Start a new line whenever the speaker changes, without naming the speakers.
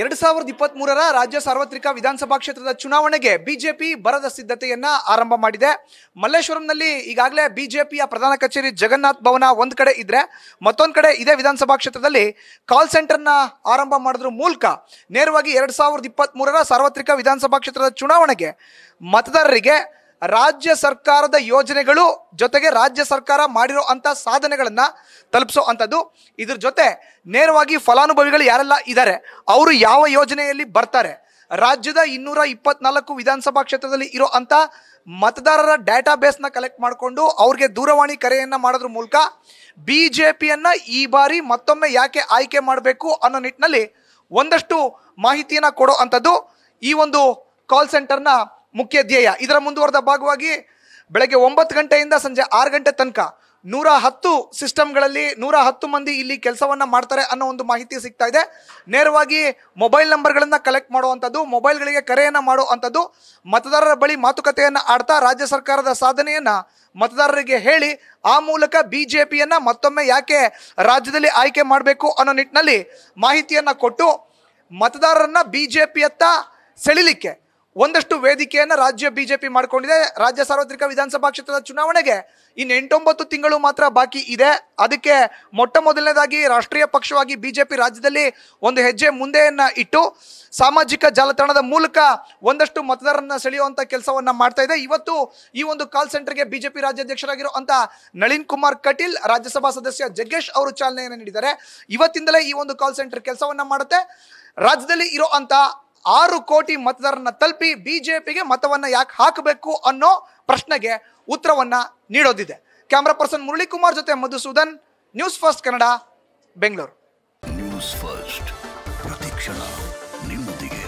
ಎರಡು ಸಾವಿರದ ಇಪ್ಪತ್ತ್ ಮೂರರ ರಾಜ್ಯ ಸಾರ್ವತ್ರಿಕ ವಿಧಾನಸಭಾ ಕ್ಷೇತ್ರದ ಚುನಾವಣೆಗೆ ಬಿಜೆಪಿ ಬರದ ಸಿದ್ಧತೆಯನ್ನ ಆರಂಭ ಮಾಡಿದೆ ಮಲ್ಲೇಶ್ವರಂನಲ್ಲಿ ಈಗಾಗಲೇ ಬಿಜೆಪಿಯ ಪ್ರಧಾನ ಕಚೇರಿ ಜಗನ್ನಾಥ್ ಭವನ ಒಂದು ಕಡೆ ಇದ್ರೆ ಮತ್ತೊಂದು ಕಡೆ ಇದೇ ವಿಧಾನಸಭಾ ಕ್ಷೇತ್ರದಲ್ಲಿ ಕಾಲ್ ಸೆಂಟರ್ನ ಆರಂಭ ಮಾಡಿದ್ರ ಮೂಲಕ ನೇರವಾಗಿ ಎರಡು ಸಾವಿರದ ಇಪ್ಪತ್ತ್ ಮೂರರ ಸಾರ್ವತ್ರಿಕ ವಿಧಾನಸಭಾ ಕ್ಷೇತ್ರದ ಚುನಾವಣೆಗೆ ಮತದಾರರಿಗೆ ರಾಜ್ಯ ಸರ್ಕಾರದ ಯೋಜನೆಗಳು ಜೊತೆಗೆ ರಾಜ್ಯ ಸರ್ಕಾರ ಮಾಡಿರೋ ಅಂಥ ಸಾಧನೆಗಳನ್ನು ತಲುಪಿಸೋ ಅಂಥದ್ದು ಇದ್ರ ಜೊತೆ ನೇರವಾಗಿ ಫಲಾನುಭವಿಗಳು ಯಾರೆಲ್ಲ ಇದ್ದಾರೆ ಅವರು ಯಾವ ಯೋಜನೆಯಲ್ಲಿ ಬರ್ತಾರೆ ರಾಜ್ಯದ ಇನ್ನೂರ ಇಪ್ಪತ್ನಾಲ್ಕು ವಿಧಾನಸಭಾ ಕ್ಷೇತ್ರದಲ್ಲಿ ಇರೋ ಅಂಥ ಮತದಾರರ ಡೇಟಾ ಬೇಸ್ನ ಕಲೆಕ್ಟ್ ಮಾಡಿಕೊಂಡು ಅವ್ರಿಗೆ ದೂರವಾಣಿ ಕರೆಯನ್ನು ಮಾಡೋದ್ರ ಮೂಲಕ ಬಿ ಜೆ ಪಿಯನ್ನು ಈ ಬಾರಿ ಮತ್ತೊಮ್ಮೆ ಯಾಕೆ ಆಯ್ಕೆ ಮಾಡಬೇಕು ಅನ್ನೋ ನಿಟ್ಟಿನಲ್ಲಿ ಒಂದಷ್ಟು ಮಾಹಿತಿಯನ್ನ ಕೊಡೋ ಅಂಥದ್ದು ಈ ಒಂದು ಕಾಲ್ ಸೆಂಟರ್ನ ಮುಖ್ಯ ಧ್ಯೇಯ ಇದರ ಮುಂದುವರೆದ ಭಾಗವಾಗಿ ಬೆಳಗ್ಗೆ ಒಂಬತ್ತು ಗಂಟೆಯಿಂದ ಸಂಜೆ ಆರು ಗಂಟೆ ತನಕ ನೂರ ಹತ್ತು ಸಿಸ್ಟಮ್ಗಳಲ್ಲಿ ನೂರ ಹತ್ತು ಮಂದಿ ಇಲ್ಲಿ ಕೆಲಸವನ್ನು ಮಾಡ್ತಾರೆ ಅನ್ನೋ ಒಂದು ಮಾಹಿತಿ ಸಿಗ್ತಾ ಇದೆ ನೇರವಾಗಿ ಮೊಬೈಲ್ ನಂಬರ್ಗಳನ್ನು ಕಲೆಕ್ಟ್ ಮಾಡುವಂಥದ್ದು ಮೊಬೈಲ್ಗಳಿಗೆ ಕರೆಯನ್ನು ಮಾಡುವಂಥದ್ದು ಮತದಾರರ ಬಳಿ ಮಾತುಕತೆಯನ್ನು ಆಡ್ತಾ ರಾಜ್ಯ ಸರ್ಕಾರದ ಸಾಧನೆಯನ್ನು ಮತದಾರರಿಗೆ ಹೇಳಿ ಆ ಮೂಲಕ ಬಿ ಜೆ ಪಿಯನ್ನು ಮತ್ತೊಮ್ಮೆ ಯಾಕೆ ರಾಜ್ಯದಲ್ಲಿ ಆಯ್ಕೆ ಮಾಡಬೇಕು ಅನ್ನೋ ನಿಟ್ಟಿನಲ್ಲಿ ಮಾಹಿತಿಯನ್ನು ಕೊಟ್ಟು ಮತದಾರರನ್ನ ಬಿ ಜೆ ಸೆಳಿಲಿಕ್ಕೆ ಒಂದಷ್ಟು ವೇದಿಕೆಯನ್ನು ರಾಜ್ಯ ಬಿಜೆಪಿ ಮಾಡಿಕೊಂಡಿದೆ ರಾಜ್ಯ ಸಾರ್ವತ್ರಿಕ ವಿಧಾನಸಭಾ ಕ್ಷೇತ್ರದ ಚುನಾವಣೆಗೆ ಇನ್ನು ಎಂಟೊಂಬತ್ತು ತಿಂಗಳು ಮಾತ್ರ ಬಾಕಿ ಇದೆ ಅದಕ್ಕೆ ಮೊಟ್ಟ ಮೊದಲನೇದಾಗಿ ರಾಷ್ಟ್ರೀಯ ಪಕ್ಷವಾಗಿ ಬಿಜೆಪಿ ರಾಜ್ಯದಲ್ಲಿ ಒಂದು ಹೆಜ್ಜೆ ಮುಂದೆಯನ್ನ ಇಟ್ಟು ಸಾಮಾಜಿಕ ಜಾಲತಾಣದ ಮೂಲಕ ಒಂದಷ್ಟು ಮತದಾರರನ್ನ ಸೆಳೆಯುವಂತ ಕೆಲಸವನ್ನ ಮಾಡ್ತಾ ಇದೆ ಇವತ್ತು ಈ ಒಂದು ಕಾಲ್ ಸೆಂಟರ್ಗೆ ಬಿಜೆಪಿ ರಾಜ್ಯಾಧ್ಯಕ್ಷರಾಗಿರೋ ಅಂತ ನಳಿನ್ ಕುಮಾರ್ ಕಟೀಲ್ ರಾಜ್ಯಸಭಾ ಸದಸ್ಯ ಜಗ್ಗೇಶ್ ಅವರು ಚಾಲನೆಯನ್ನು ನೀಡಿದ್ದಾರೆ ಇವತ್ತಿಂದಲೇ ಈ ಒಂದು ಕಾಲ್ ಸೆಂಟರ್ ಕೆಲಸವನ್ನ ಮಾಡುತ್ತೆ ರಾಜ್ಯದಲ್ಲಿ ಇರೋ ಅಂತ ಆರು ಕೋಟಿ ಮತದಾರರನ್ನ ತಲುಪಿ ಬಿಜೆಪಿಗೆ ಮತವನ್ನು ಯಾಕೆ ಹಾಕಬೇಕು ಅನ್ನೋ ಪ್ರಶ್ನೆಗೆ ಉತ್ತರವನ್ನ ನೀಡೋದಿದೆ ಕ್ಯಾಮ್ರಾ ಪರ್ಸನ್ ಮುರಳಿಕುಮಾರ್ ಜೊತೆ Madhusudan news first Kannada Bengaluru news first ಪ್ರತಿಕ್ಷಣ ನಿಮ್ಮೊಂದಿಗೆ